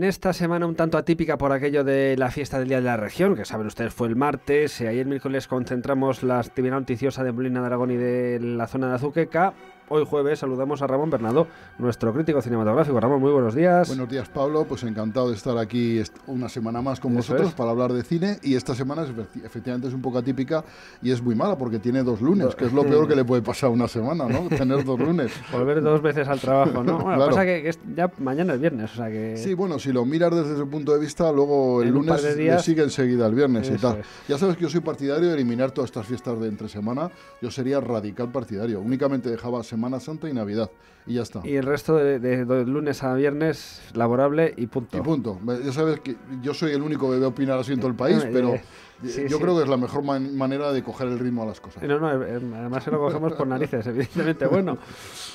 en esta semana un tanto atípica por aquello de la fiesta del Día de la Región, que saben ustedes fue el martes, y ayer miércoles concentramos la actividad noticiosa de Molina de Aragón y de la zona de Azuqueca, Hoy jueves saludamos a Ramón Bernardo, nuestro crítico cinematográfico. Ramón, muy buenos días. Buenos días, Pablo. Pues encantado de estar aquí una semana más con vosotros para hablar de cine. Y esta semana es, efectivamente es un poco atípica y es muy mala porque tiene dos lunes, que es lo peor que le puede pasar a una semana, ¿no? Tener dos lunes. Volver dos veces al trabajo, ¿no? Bueno, que, ya mañana es viernes, o sea que... Sí, bueno, si lo miras desde ese punto de vista, luego el lunes le sigue enseguida el viernes y tal. Ya sabes que yo soy partidario de eliminar todas estas fiestas de entre semana. Yo sería radical partidario. Únicamente dejaba Semana Santa y Navidad. Y ya está. Y el resto de, lunes a viernes laborable y punto. Y punto. Ya sabes que yo soy el único que debe opinar así en todo el país, eh, pero eh. Yo creo que es la mejor manera de coger el ritmo a las cosas. No, no, eh, eh, además se lo cogemos por narices, evidentemente. Bueno,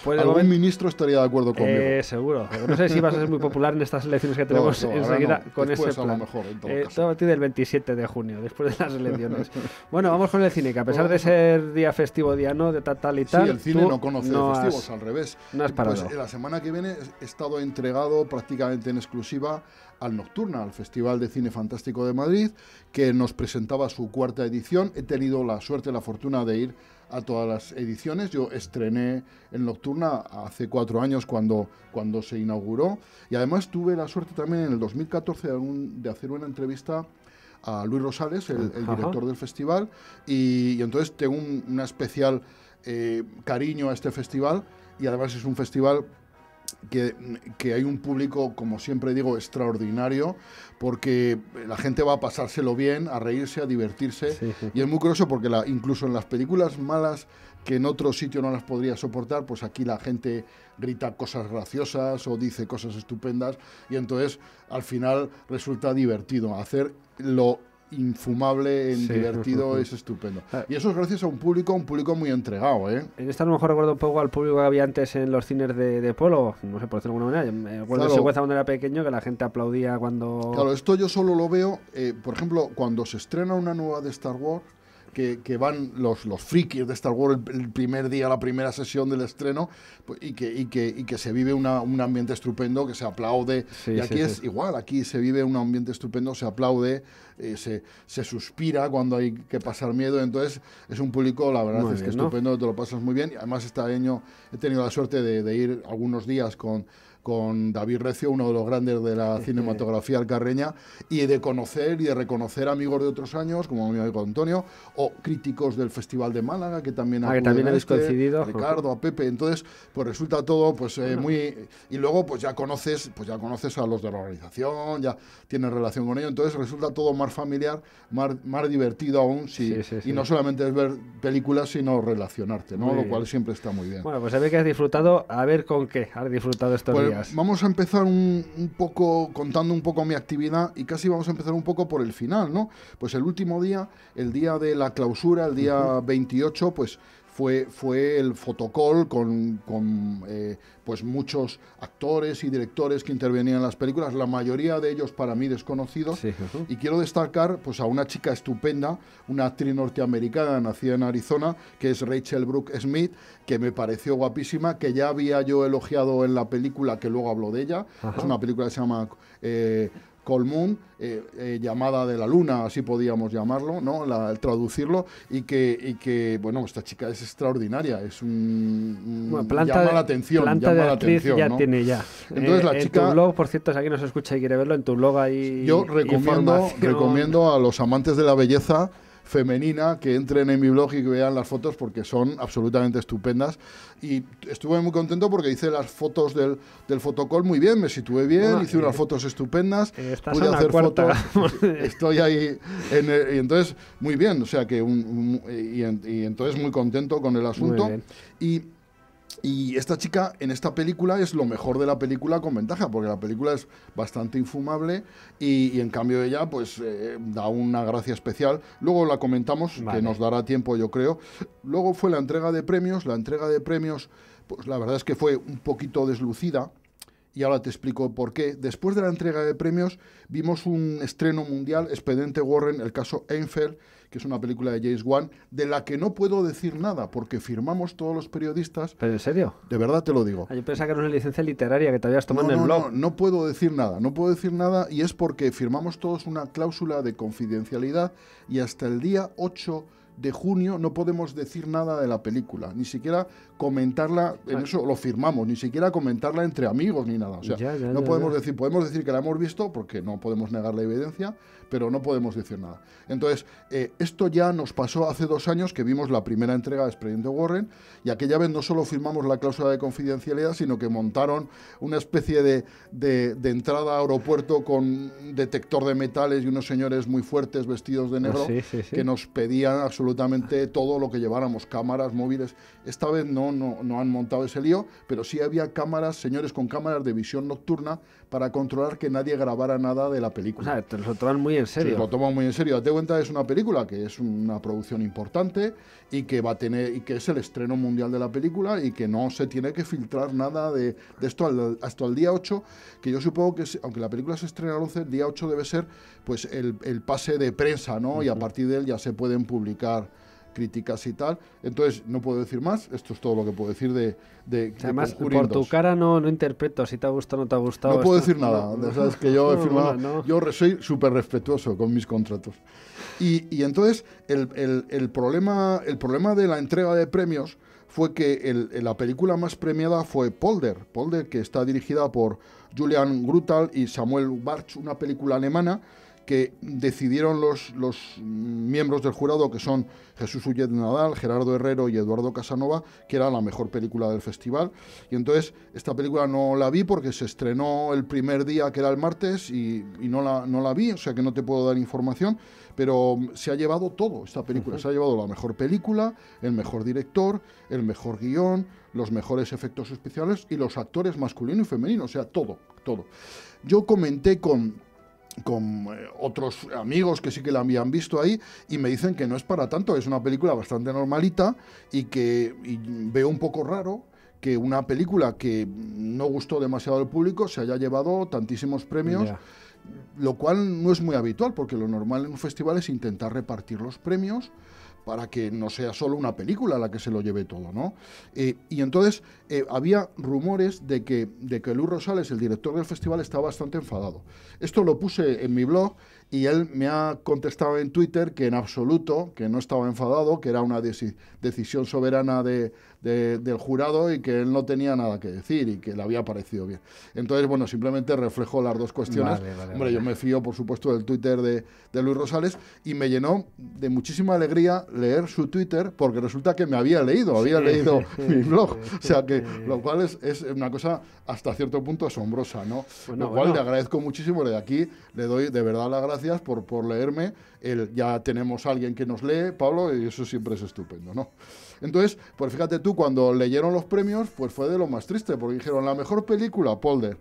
pues algún ministro estaría de acuerdo conmigo. Eh, seguro. No sé si vas a ser muy popular en estas elecciones que tenemos enseguida con ese plan. A lo mejor, en todo, eh, caso. todo, a partir del 27 de junio, después de las elecciones. bueno, vamos con el cine, que a pesar de ser día festivo, día no, de tal, tal y tal. Sí, el cine no conoce festivos, al revés. No es para Pues la semana que viene he estado entregado prácticamente en exclusiva al Nocturna, al Festival de Cine Fantástico de Madrid, que nos presentaba su cuarta edición. He tenido la suerte, la fortuna de ir a todas las ediciones. Yo estrené en Nocturna hace cuatro años cuando, cuando se inauguró y además tuve la suerte también en el 2014 de, hacer una entrevista a Luis Rosales, el, director del festival, y, entonces tengo un, especial eh, cariño a este festival y además es un festival que, hay un público, como siempre digo, extraordinario, porque la gente va a pasárselo bien, a reírse, a divertirse. Y es muy curioso porque incluso en las películas malas que en otro sitio no las podría soportar, pues aquí la gente grita cosas graciosas o dice cosas estupendas y entonces al final resulta divertido hacer lo infumable divertido, es estupendo. Ah. Y eso es gracias a un público, un público muy entregado, ¿eh? En esta a lo mejor recuerdo un poco al público que había antes en los cines de, de pueblo, no sé por decirlo de alguna manera. Me acuerdo cuando era pequeño que la gente aplaudía cuando... Claro, esto yo solo lo veo, eh, por ejemplo, cuando se estrena una nueva de Star Wars, que, van los, los frikis de Star Wars el, primer día, la primera sesión del estreno, pues, y, que, que, se vive un ambiente estupendo, que se aplaude. y aquí es igual, aquí se vive un ambiente estupendo, se aplaude, eh, se, suspira cuando hay que pasar miedo. Entonces, es un público, la verdad, es que estupendo, te lo pasas muy bien. Y además, este año he tenido la suerte de ir algunos días con con David Recio, uno de los grandes de la cinematografía alcarreña, y de conocer y de reconocer amigos de otros años, como mi amigo Antonio, o críticos del Festival de Málaga, que también, han ah, también habéis este, coincidido. A Ricardo, a Pepe, entonces, pues resulta todo pues eh, muy... Y luego, pues ya conoces, pues ya conoces a los de la organización, ya tienes relación con ellos, entonces resulta todo más familiar, más, divertido aún, sí, y no solamente es ver películas, sino relacionarte, ¿no? Lo cual siempre está muy bien. Bueno, pues a ver que has disfrutado, a ver con qué has disfrutado esta. película. Pues Vamos a empezar un, poco contando un poco mi actividad y casi vamos a empezar un poco por el final, ¿no? Pues el último día, el día de la clausura, el día 28, pues fue, el fotocall con, eh, pues muchos actores y directores que intervenían en las películas, la mayoría de ellos para mí desconocidos. Y quiero destacar pues, a una chica estupenda, una actriz norteamericana nacida en Arizona, que es Rachel Brooke Smith, que me pareció guapísima, que ya había yo elogiado en la película que luego habló de ella. Es una película que se llama... Eh, Colmún, eh, eh, llamada de la luna, así podíamos llamarlo, ¿no? traducirlo, y que, y que, bueno, esta chica es extraordinaria, es un... llama la atención, llama la atención. ya tiene ya. Entonces eh, la chica... En tu blog, por cierto, si alguien nos escucha y quiere verlo, en tu blog ahí. Yo recomiendo, recomiendo a los amantes de la belleza femenina, que entren en mi blog y que vean las fotos porque son absolutamente estupendas. Y estuve muy contento porque hice las fotos del, del fotocall muy bien, me situé bien, ah, hice unas eh, fotos estupendas, eh, pude hacer fotos, estoy ahí, y entonces muy bien, o sea que, y, y, entonces muy contento con el asunto. Y y esta chica en esta película es lo mejor de la película con ventaja, porque la película es bastante infumable y, en cambio ella pues eh, da una gracia especial. Luego la comentamos, que nos dará tiempo yo creo. Luego fue la entrega de premios, la entrega de premios pues la verdad es que fue un poquito deslucida y ahora te explico por qué. Después de la entrega de premios, vimos un estreno mundial, Expediente Warren, el caso Einfeld, que es una película de James Wan, de la que no puedo decir nada, porque firmamos todos los periodistas. ¿Pero en serio? De verdad te lo digo. Ah, yo pensaba que era una licencia literaria que te habías tomado en blog. No, no, no puedo decir nada, no puedo decir nada, y es porque firmamos todos una cláusula de confidencialidad, y hasta el día 8 de junio no podemos decir nada de la película, ni siquiera comentarla, en eso lo firmamos, ni siquiera comentarla entre amigos ni nada. O sea, no podemos decir, podemos decir que la hemos visto porque no podemos negar la evidencia, pero no podemos decir nada. Entonces, eh, esto ya nos pasó hace dos años que vimos la primera entrega de Expediente Warren y aquella vez no solo firmamos la cláusula de confidencialidad, sino que montaron una especie de, entrada a aeropuerto con detector de metales y unos señores muy fuertes vestidos de ah, negro que nos pedían absolutamente absolutamente todo lo que lleváramos, cámaras, móviles. Esta vez no, no, no han montado ese lío, pero sí había cámaras, señores con cámaras de visión nocturna para controlar que nadie grabara nada de la película. O sea, te lo toman muy en serio. Sí, lo toman muy en serio. Date cuenta, es una película que es una producción importante y que va a tener y que es el estreno mundial de la película y que no se tiene que filtrar nada de, esto hasta el día 8, que yo supongo que aunque la película se estrena el 11, el día 8 debe ser pues el, el pase de prensa, ¿no? Y a partir de él ya se pueden publicar críticas y tal. Entonces, no puedo decir más. Esto es todo lo que puedo decir de. de Además, por tu cara no, no interpreto si te ha gustado o no te ha gustado. No puedo decir nada. Sabes que yo soy súper respetuoso con mis contratos. Y, entonces, el, problema, el problema de la entrega de premios fue que la película más premiada fue Polder. Polder, que está dirigida por Julian Grutal y Samuel Bartsch, una película alemana que decidieron los, los miembros del jurado, que son Jesús Ullet Nadal, Gerardo Herrero y Eduardo Casanova, que era la mejor película del festival. Y entonces esta película no la vi porque se estrenó el primer día, que era el martes, y, no, la, no la vi, o sea que no te puedo dar información, pero um, se ha llevado todo esta película. Se ha llevado la mejor película, el mejor director, el mejor guión, los mejores efectos especiales y los actores masculino y femenino, o sea, todo, todo. Yo comenté con con eh, otros amigos que sí que la habían visto ahí y me dicen que no es para tanto, es una película bastante normalita y que veo un poco raro que una película que no gustó demasiado al público se haya llevado tantísimos premios. Lo cual no es muy habitual, porque lo normal en un festival es intentar repartir los premios para que no sea solo una película la que se lo lleve todo, ¿no? Eh, y entonces eh, había rumores de que, de que Luis Rosales, el director del festival, estaba bastante enfadado. Esto lo puse en mi blog y él me ha contestado en Twitter que en absoluto, que no estaba enfadado, que era una decisión soberana de, del jurado y que él no tenía nada que decir y que le había parecido bien. Entonces, bueno, simplemente reflejo las dos cuestiones. Hombre, yo me fío, por supuesto, del Twitter de, de, Luis Rosales y me llenó de muchísima alegría leer su Twitter porque resulta que me había leído, había leído mi blog. o sea, que lo cual es, es, una cosa hasta cierto punto asombrosa, ¿no? lo cual le agradezco muchísimo, de aquí le doy de verdad la agradecimiento gracias por, por leerme. ya tenemos a alguien que nos lee, Pablo, y eso siempre es estupendo, ¿no? Entonces, pues fíjate tú, cuando leyeron los premios, pues fue de lo más triste, porque dijeron, la mejor película, Polder.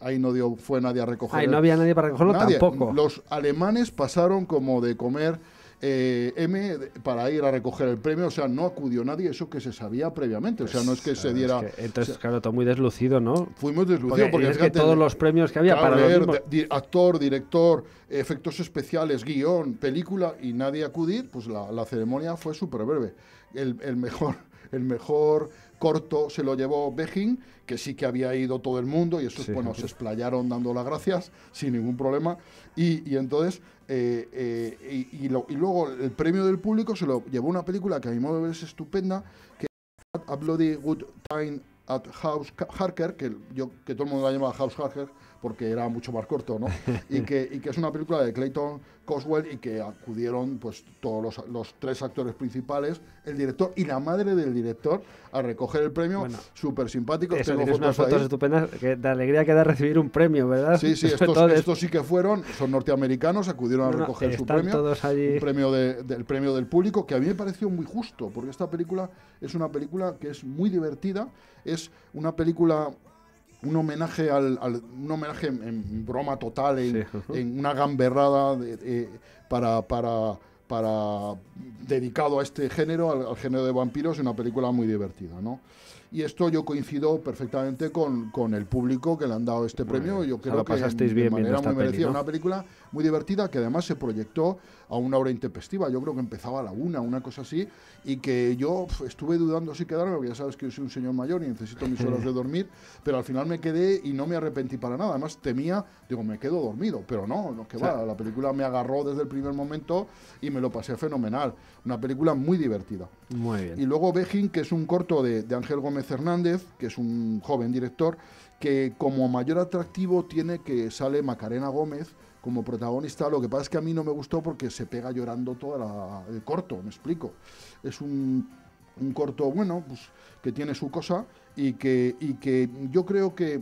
Ahí no dio, fue nadie a recoger. Ahí no había nadie para recogerlo tampoco. Los alemanes pasaron como de comer eh, M para ir a recoger el premio, o sea, no acudió nadie, eso que se sabía previamente, o sea, no es que pues, se ah, diera... entonces, claro, todo muy deslucido, ¿no? Fuimos deslucidos porque, todos los premios que había para ver actor, director, efectos especiales, guión, película y nadie acudir, pues la, ceremonia fue súper breve. El, el mejor... El mejor corto se lo llevó Beijing, que sí que había ido todo el mundo y eso, se explayaron dando las gracias sin ningún problema. Y, entonces, eh, eh, y, luego el premio del público se lo llevó una película que a mi modo de ver es estupenda, que es A Bloody Good Time at House Harker, que, yo, que todo el mundo la llama House Harker, porque era mucho más corto, ¿no? y, que, es una película de Clayton Coswell y que acudieron pues todos los, tres actores principales, el director y la madre del director a recoger el premio. Súper simpático. Tengo fotos, unas fotos estupendas de alegría que recibir un premio, ¿verdad? Sí, sí, estos, sí que fueron, son norteamericanos, acudieron a recoger su premio. Todos del premio del público, que a mí me pareció muy justo, porque esta película es una película que es muy divertida, es una película un homenaje al, un homenaje en, broma total, en, una gamberrada de, para, para, para dedicado a este género, al, género de vampiros, una película muy divertida, ¿no? Y esto yo coincido perfectamente con, con el público que le han dado este premio. Yo creo lo pasasteis bien de manera Una película muy divertida que además se proyectó a una hora intempestiva. Yo creo que empezaba a la una, una cosa así, y que yo estuve dudando si quedarme, porque ya sabes que yo soy un señor mayor y necesito mis horas de dormir, pero al final me quedé y no me arrepentí para nada. Además, temía, digo, me quedo dormido, pero no, no, que va, la película me agarró desde el primer momento y me lo pasé fenomenal. Una película muy divertida. Muy bien. Y luego Beijing que es un corto de, de Ángel Gómez Hernández, que es un joven director, que como mayor atractivo tiene que sale Macarena Gómez, como protagonista. Lo que pasa es que a mí no me gustó porque se pega llorando todo el corto, me explico. Es un, un corto, bueno, pues, que tiene su cosa y que, y que yo creo que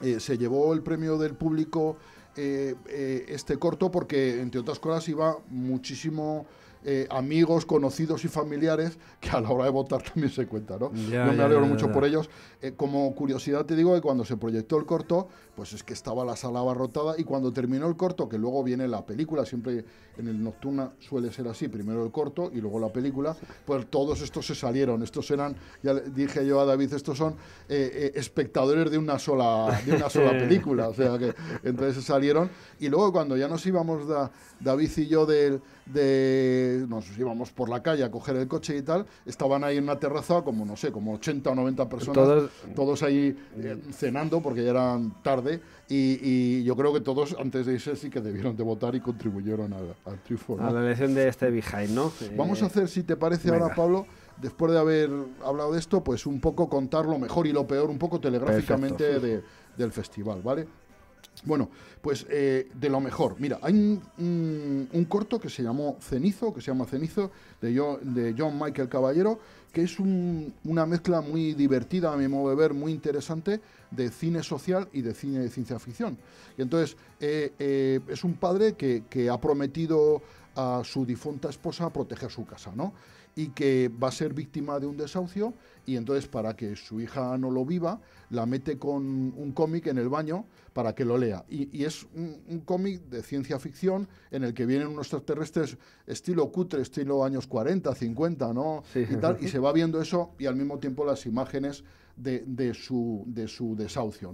eh, se llevó el premio del público eh, eh, este corto porque, entre otras cosas, iba muchísimo eh, amigos, conocidos y familiares que a la hora de votar también se cuentan. ¿no? Yo me alegro mucho por ellos. Eh, como curiosidad te digo que cuando se proyectó el corto, pues es que estaba la sala abarrotada y cuando terminó el corto, que luego viene la película, siempre en el nocturna suele ser así, primero el corto y luego la película, pues todos estos se salieron. Estos eran, ya dije yo a David, estos son eh, espectadores de una sola, una sola película. O sea que entonces se salieron. Y luego cuando ya nos íbamos David y yo del de nos íbamos por la calle a coger el coche y tal, estaban ahí en una terraza como, no sé, como 80 o 90 personas, todos, ahí eh, cenando porque ya eran tarde y, yo creo que todos antes de irse sí que debieron de votar y contribuyeron al triunfo. A la elección de este Behind, ¿no? Eh, Vamos a hacer, si te parece ahora, Pablo, después de haber hablado de esto, pues un poco contar lo mejor y lo peor, un poco telegráficamente del festival, ¿vale? Bueno, pues eh, de lo mejor. Mira, hay un, corto que se llamó Cenizo, que se llama Cenizo, de, John Michael Caballero, que es una mezcla muy divertida, a mi modo de ver, muy interesante, de cine social y de cine de ciencia ficción. Y entonces, eh, eh, es un padre que, que ha prometido a su difunta esposa proteger su casa, ¿no? y que va a ser víctima de un desahucio y entonces para que su hija no lo viva, la mete con un cómic en el baño para que lo lea. Y, es un, cómic de ciencia ficción en el que vienen unos extraterrestres estilo cutre, estilo años 40, 50, ¿no? Y, y se va viendo eso y al mismo tiempo las imágenes de, su, de su desahucio.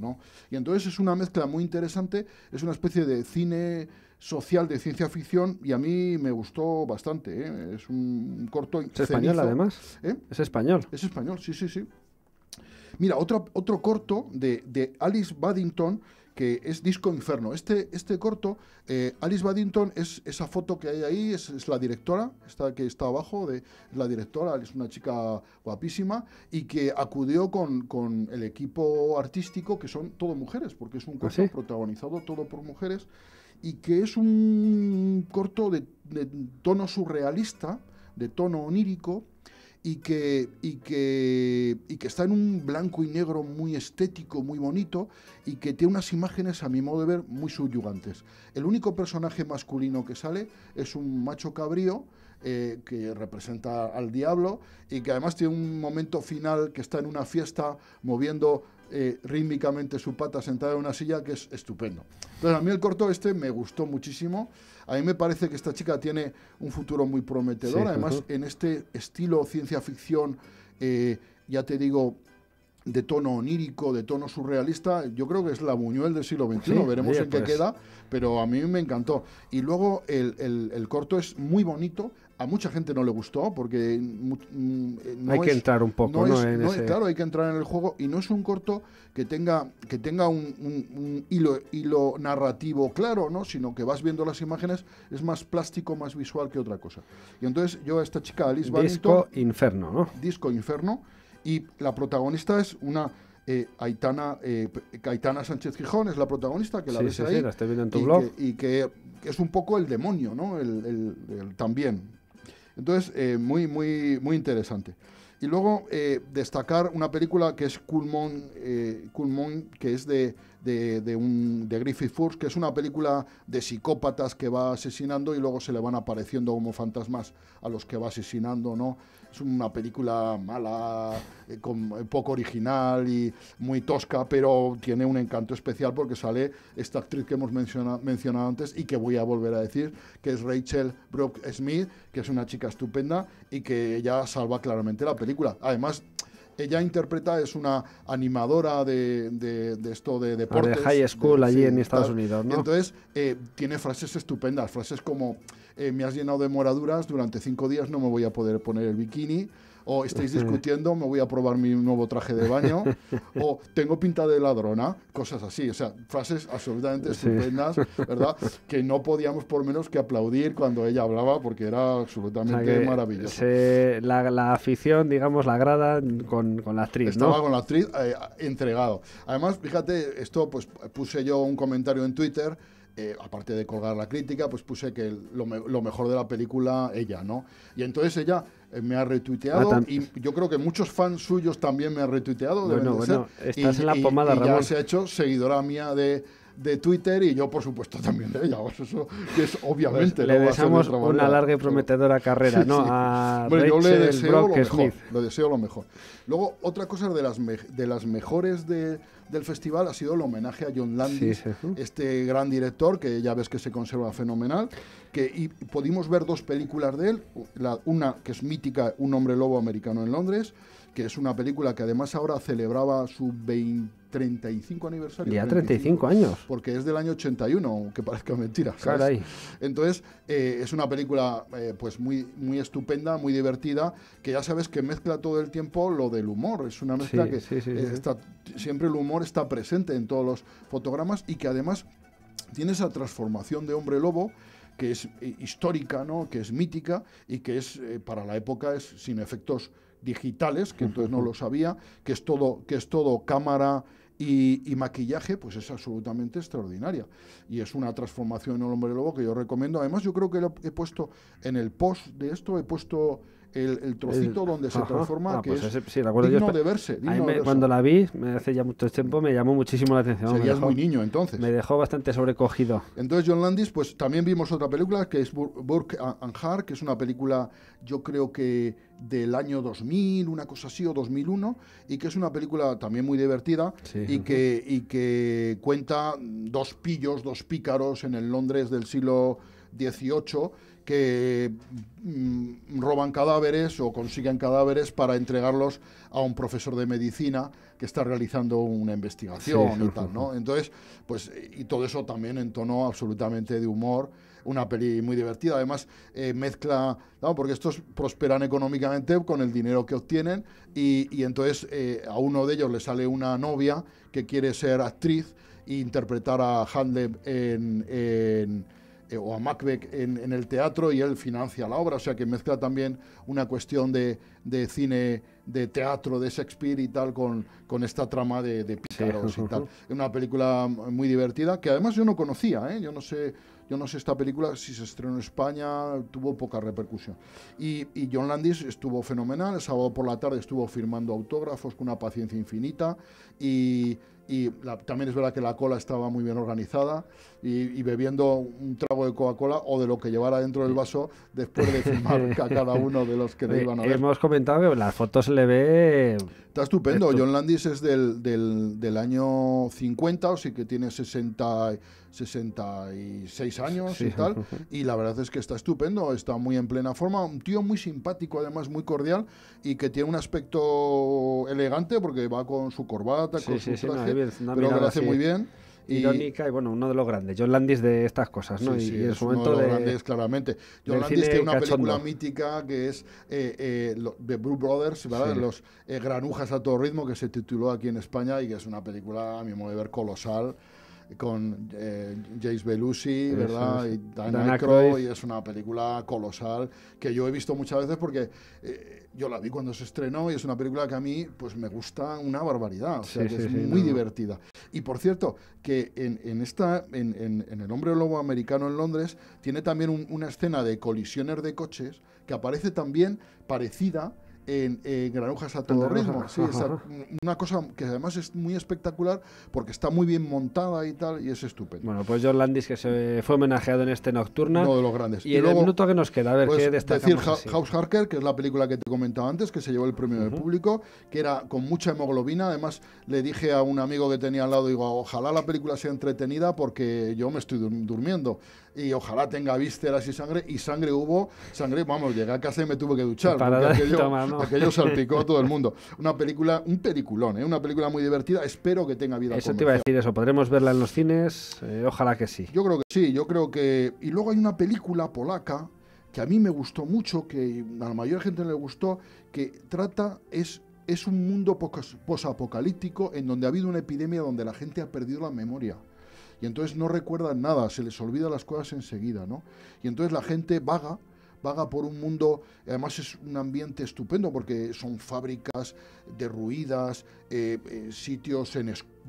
Y entonces es una mezcla muy interesante, es una especie de cine social de ciencia ficción y a mí me gustó bastante. ¿eh? Es un corto... Es español además. ¿Eh? Es español. Es español, sí, sí, sí. Mira, otro, otro corto de, de Alice Baddington que es Disco Inferno. Este, este corto, eh, Alice Baddington es esa foto que hay ahí, es, la directora, esta que está abajo, de, la directora, es una chica guapísima y que acudió con, el equipo artístico, que son todo mujeres, porque es un pues corto protagonizado todo por mujeres, y que es un corto de tono surrealista, de tono onírico, y que, y que, que está en un blanco y negro muy estético, muy bonito, y que tiene unas imágenes, a mi modo de ver, muy subyugantes. El único personaje masculino que sale es un macho cabrío, eh, que representa al diablo y que además tiene un momento final que está en una fiesta moviendo eh, rítmicamente su pata sentada en una silla, que es estupendo. Entonces, a mí el corto este me gustó muchísimo. A mí me parece que esta chica tiene un futuro muy prometedor. Además, en este estilo ciencia ficción, eh, ya te digo, de tono onírico, de tono surrealista, yo creo que es la Buñuel del siglo XXI, veremos en qué pues. queda, pero a mí me encantó. Y luego el, corto es muy bonito, a mucha gente no le gustó porque mm, no hay que entrar un poco, no, En Claro, hay que entrar en el juego y no es un corto que tenga que tenga un, hilo narrativo claro, no, sino que vas viendo las imágenes es más plástico, más visual que otra cosa. Y entonces yo a esta chica Alice Disco Inferno, ¿no? Disco Inferno y la protagonista es una eh, eh, Aitana, Sánchez Gijón es la protagonista que la ves ahí viendo en tu y blog. Que, y que, es un poco el demonio, ¿no? el, también entonces, eh, muy, muy, muy interesante. Y luego eh, destacar una película que es culmón eh... que es de de, un, de Griffith force que es una película de psicópatas que va asesinando y luego se le van apareciendo como fantasmas a los que va asesinando, ¿no? Es una película mala, eh, con, eh, poco original y muy tosca, pero tiene un encanto especial porque sale esta actriz que hemos mencionado antes y que voy a volver a decir, que es Rachel Brooke Smith, que es una chica estupenda y que ya salva claramente la película. Además, ella interpreta, es una animadora de, de esto de ah, deportes. De high school allí en Estados Unidos, ¿no? Entonces, eh, tiene frases estupendas, frases como, eh, me has llenado de moraduras, durante cinco días no me voy a poder poner el bikini o estáis discutiendo, me voy a probar mi nuevo traje de baño, o tengo pinta de ladrona, cosas así. O sea, frases absolutamente ¿verdad? Que no podíamos por menos que aplaudir cuando ella hablaba porque era absolutamente maravilloso. la, afición, digamos, la grada con, con la actriz. Estaba con la actriz eh, entregado. Además, fíjate, esto pues puse yo un comentario en Twitter. Eh, aparte de colgar la crítica, pues puse que lo, mejor de la película ella, ¿no? Y entonces ella eh, me ha retuiteado y yo creo que muchos fans suyos también me han retuiteado. Bueno, bueno, estás en la pomada, y, ya se ha hecho seguidora mía de, de Twitter y yo, por supuesto, también de ella. Pues eso es obviamente. Pues le deseamos una larga y prometedora carrera, ¿no? bueno, yo le deseo, lo mejor, le deseo lo mejor. Luego, otra cosa de las, de las mejores de, del festival ha sido el homenaje a John Landis, este gran director que ya ves que se conserva fenomenal, que y pudimos ver dos películas de él, una que es mítica, Un hombre lobo americano en Londres, que es una película que además ahora celebraba su 20, 35 aniversario. Ya 35, años. Porque es del año 81, aunque parezca mentira. Caray. Entonces, eh, es una película eh, pues muy, muy estupenda, muy divertida, que ya sabes que mezcla todo el tiempo lo del humor. Es una mezcla que eh, está, siempre el humor está presente en todos los fotogramas y que además tiene esa transformación de hombre lobo que es histórica, ¿no? que es mítica y que es para la época es sin efectos digitales, que entonces no lo sabía, que es todo, que es todo cámara y, maquillaje, pues es absolutamente extraordinaria. Y es una transformación en el hombre lobo que yo recomiendo. Además, yo creo que lo he puesto en el post de esto, he puesto el, trocito donde se transforma, que es de verse. Cuando la vi, me hace ya mucho tiempo, me llamó muchísimo la atención. Serías muy niño entonces. Me dejó bastante sobrecogido. Entonces, John Landis, pues también vimos otra película que es Burke and Hart, que es una película, yo creo que del año 2000, una cosa así, o 2001, y que es una película también muy divertida y, que, y que cuenta dos pillos, dos pícaros en el Londres del siglo XVIII que mm, roban cadáveres o consiguen cadáveres para entregarlos a un profesor de medicina que está realizando una investigación y tal, ¿no? Entonces, pues, y todo eso también en tono absolutamente de humor, una peli muy divertida. Además, eh, mezcla, porque estos prosperan económicamente con el dinero que obtienen y, entonces eh, a uno de ellos le sale una novia que quiere ser actriz e interpretar a Handel en eh, o a Macbeth en, el teatro y él financia la obra, o sea que mezcla también una cuestión de, de cine, de teatro, de Shakespeare y tal con, con esta trama de, de y tal. Es Una película muy divertida que además yo no conocía, ¿eh? yo no sé... Yo no sé esta película, si se estrenó en España, tuvo poca repercusión. Y, y, John Landis estuvo fenomenal, el sábado por la tarde estuvo firmando autógrafos con una paciencia infinita y y también es verdad que la cola estaba muy bien organizada y, bebiendo un trago de Coca-Cola o de lo que llevara dentro del vaso después de fumar a cada uno de los que le iban a ver. Hemos comentado que las fotos le ve... Está estupendo, John Landis es del, del año 50, o sí que tiene 60 66 años y tal. Y la verdad es que está estupendo, está muy en plena forma. Un tío muy simpático, además muy cordial y que tiene un aspecto elegante porque va con su corbata, con su traje, pero lo hace muy bien irónica y, bueno, uno de los grandes. John Landis de estas cosas, ¿no? y es un momento uno de los grandes, claramente. John Landis tiene una película mítica que es eh, eh The Blue Brothers, ¿verdad? Los eh, granujas a todo ritmo que se tituló aquí en España y que es una película, a mi modo de ver, colosal con eh, Jace James Belushi, ¿verdad? Y Dan, y es una película colosal que yo he visto muchas veces porque eh, yo la vi cuando se estrenó y es una película que a mí pues me gusta una barbaridad, o sea, que es muy divertida. Y por cierto, que en, esta, en, El hombre lobo americano en Londres, tiene también una escena de colisiones de coches que aparece también parecida en, en granujas a todo ritmo. Sí, una cosa que además es muy espectacular porque está muy bien montada y tal, y es estupendo. Bueno, pues John que se fue homenajeado en este Nocturna. Uno de los grandes. Y, en el minuto que nos queda, a ver pues, qué destacamos. Decir, House Harker, que es la película que te comentaba antes, que se llevó el premio del público, que era con mucha hemoglobina. Además, le dije a un amigo que tenía al lado, digo, ojalá la película sea entretenida porque yo me estoy durmiendo y ojalá tenga vísceras y sangre. Y sangre hubo, sangre, vamos, llegué a casa y me tuve que duchar. Aquello salpicó a todo el mundo. Una película, un peliculón, ¿eh? una película muy divertida. Espero que tenga vida. Eso te iba a decir eso. ¿Podremos verla en los cines? Eh, ojalá que sí. Yo creo que sí, yo creo que. Y luego hay una película polaca que a mí me gustó mucho, que a la mayor gente le gustó, que trata, es, es un mundo posapocalíptico en donde ha habido una epidemia donde la gente ha perdido la memoria y entonces no recuerdan nada, se les olvida las cosas enseguida, ¿no? Y entonces la gente vaga vaga por un mundo, además es un ambiente estupendo porque son fábricas derruidas, eh, eh, sitios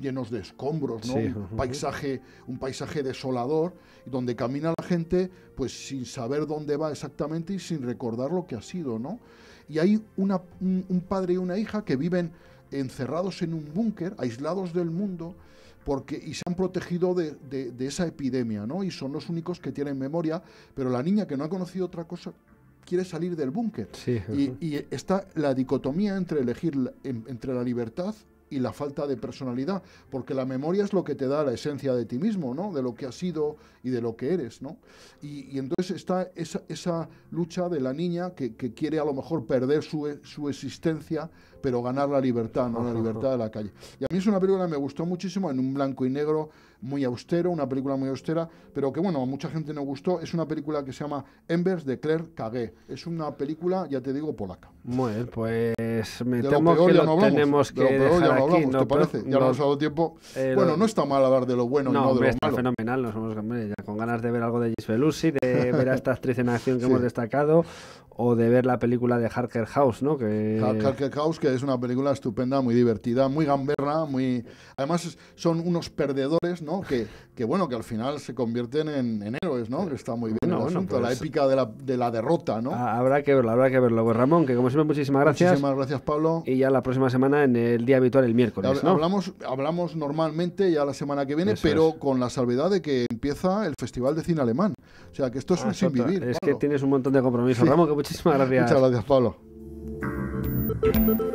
llenos de escombros, un, paisaje, un paisaje desolador, donde camina la gente pues sin saber dónde va exactamente y sin recordar lo que ha sido. ¿no? Y hay un padre y una hija que viven encerrados en un búnker, aislados del mundo, porque, y se han protegido de, de, esa epidemia, ¿no? Y son los únicos que tienen memoria, pero la niña que no ha conocido otra cosa quiere salir del búnker. y, y, está la dicotomía entre elegir, entre la libertad y la falta de personalidad, porque la memoria es lo que te da la esencia de ti mismo, ¿no? De lo que has sido y de lo que eres, ¿no? Y, entonces está esa, lucha de la niña que, quiere a lo mejor perder su, existencia, pero ganar la libertad, ¿no? La libertad de la calle. Y a mí es una película que me gustó muchísimo en un blanco y negro muy austero, una película muy austera, pero que bueno, a mucha gente no gustó. Es una película que se llama Embers de Claire Cagé. Es una película, ya te digo, polaca. bueno pues me temo que no tenemos que ya no hablamos, ¿Te parece? Ya no, nos ha dado tiempo. bueno, no está mal hablar de lo bueno y no de lo está fenomenal, nos hemos ya con ganas de ver algo de Gis Lucy, de ver a esta actriz en acción que hemos destacado o de ver la película de Harker House, ¿no? Que... Harker House, que es una película estupenda, muy divertida, muy gamberra, muy... Además son unos perdedores, ¿no? Que, bueno, que al final se convierten en, héroes, ¿no? Que está muy bien el la pues épica de la, derrota, ¿no? Habrá que verlo, habrá que verlo. Pues Ramón, que como siempre, muchísimas gracias. Muchísimas gracias, Pablo. Y ya la próxima semana en el día habitual, el miércoles, ¿no? Hablamos, hablamos normalmente ya la semana que viene, pero con la salvedad de que empieza el Festival de Cine Alemán. O sea, que esto es ah, un sin vivir. Es que tienes un montón de compromisos. Ramón, que muchísimas gracias. Muchas gracias, Pablo.